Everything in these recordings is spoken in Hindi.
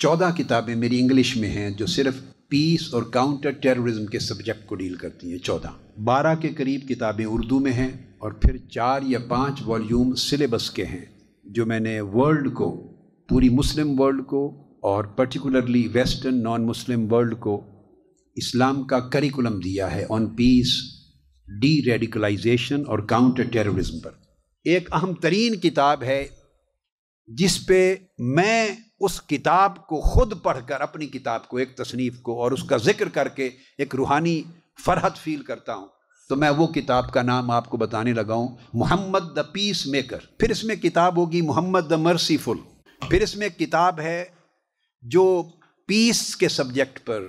चौदह किताबें मेरी इंग्लिश में हैं जो सिर्फ पीस और काउंटर टेररिज्म के सब्जेक्ट को डील करती हैं चौदह बारह के करीब किताबें उर्दू में हैं और फिर चार या पाँच वॉल्यूम सिलेबस के हैं जो मैंने वर्ल्ड को पूरी मुस्लिम वर्ल्ड को और particularly western non Muslim world को इस्लाम का करिकुलम दिया है ऑन पीस डी रेडिकलाइजेशन और काउंटर टेररिज्म पर एक अहम तरीन किताब है जिस पे मैं उस किताब को खुद पढ़कर अपनी किताब को एक तसनीफ़ को और उसका ज़िक्र करके एक रूहानी फ़रहत फील करता हूँ तो मैं वो किताब का नाम आपको बताने लगा हूँ मोहम्मद द पीस मेकर फिर इसमें किताब होगी मोहम्मद द मर्सीफुल फिर इसमें किताब है जो पीस के सब्जेक्ट पर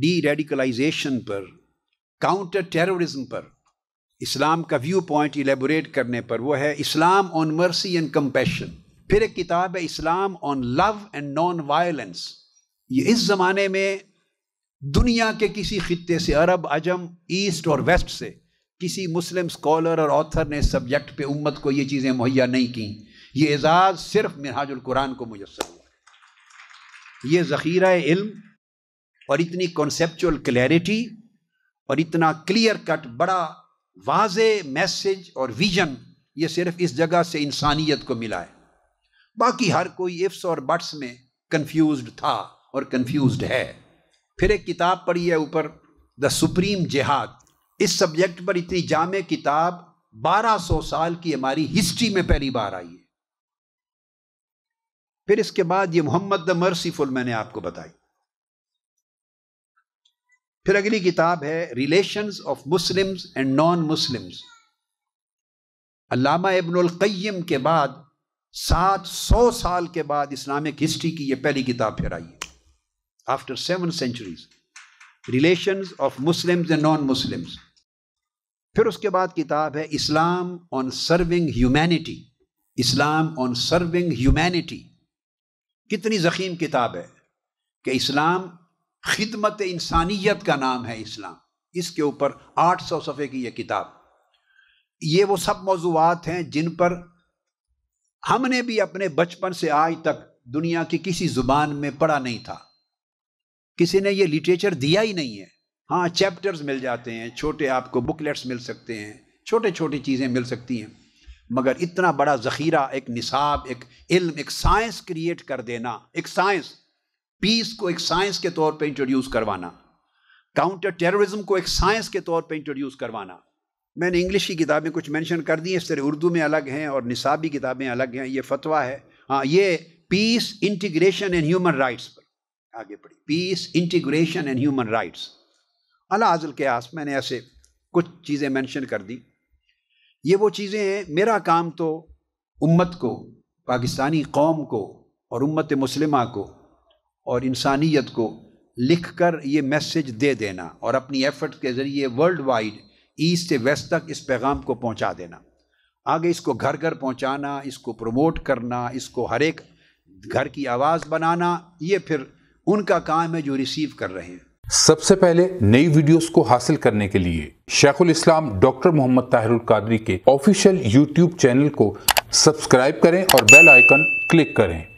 डी रेडिकलाइजेशन पर काउंटर टेररिज्म पर इस्लाम का व्यू पॉइंट इलेबोरेट करने पर वो है Islam on mercy and compassion फिर एक किताब है Islam on love and non violence ये इस ज़माने में दुनिया के किसी खत्े से अरब अजम ईस्ट और वेस्ट से किसी मुस्लिम स्कॉलर और ऑथर ने सब्जेक्ट पे उम्मत को ये चीज़ें मुहैया नहीं की ये एजाज़ सिर्फ मिराजुल कुरान को मुयसर हुआ ये ज़ख़ीरा इल्म और इतनी कॉन्सेपचुअल क्लैरिटी और इतना क्लियर कट बड़ा वाज मैसेज और विजन ये सिर्फ इस जगह से इंसानियत को मिला है बाकी हर कोई इफ्स और बट्स में कंफ्यूज था और कंफ्यूज है फिर एक किताब पढ़ी है ऊपर द सुप्रीम जिहाद इस सब्जेक्ट पर इतनी जाम किताब 1200 साल की हमारी हिस्ट्री में पहली बार आई है फिर इसके बाद ये मोहम्मद द मर्सीफुल मैंने आपको बताई फिर अगली किताब है relations of Muslims and non Muslims अल्लामा इब्नुल क़य्यम के बाद सात सौ साल के बाद इस्लामिक हिस्ट्री की ये पहली किताब फिर आई है after seven centuries relation of Muslim and non Muslims फिर उसके बाद किताब है Islam on serving humanity Islam on serving humanity कितनी जखीम किताब है कि इस्लाम खिदमत इंसानियत का नाम है इस्लाम इसके ऊपर 800 सफ़े की यह किताब ये वो सब मौजूद हैं जिन पर हमने भी अपने बचपन से आज तक दुनिया की किसी जुबान में पढ़ा नहीं था किसी ने ये लिटरेचर दिया ही नहीं है हाँ चैप्टर्स मिल जाते हैं छोटे आपको बुकलेट्स मिल सकते हैं छोटे छोटे चीज़ें मिल सकती हैं मगर इतना बड़ा ज़ख़ीरा एक निसाब एक इल्म एक साइंस क्रिएट कर देना एक साइंस पीस को एक साइंस के तौर पे इंट्रोड्यूस करवाना काउंटर टेररिज्म को एक साइंस के तौर पे इंट्रोड्यूस करवाना मैंने इंग्लिश की किताबें कुछ मेंशन कर दी हैं इस तरह उर्दू में अलग हैं और निसाबी किताबें अलग हैं ये फतवा है हाँ ये peace integration and human rights पर आगे पढ़ी peace integration and human rights अला आजल के आस मैंने ऐसे कुछ चीज़ें मेंशन कर दी ये वो चीज़ें हैं मेरा काम तो उम्मत को पाकिस्तानी कौम को और उम्मत मुसलिमा को और इंसानियत को लिख कर ये मैसेज दे देना और अपनी एफर्ट के ज़रिए वर्ल्ड वाइड ईस्ट से वेस्ट तक इस पैगाम को पहुंचा देना आगे इसको घर घर पहुंचाना इसको प्रमोट करना इसको हर एक घर की आवाज़ बनाना ये फिर उनका काम है जो रिसीव कर रहे हैं सबसे पहले नई वीडियोस को हासिल करने के लिए शेखुल इस्लाम डॉक्टर मोहम्मद ताहिरुल कादरी के ऑफिशियल यूट्यूब चैनल को सब्सक्राइब करें और बेल आइकन क्लिक करें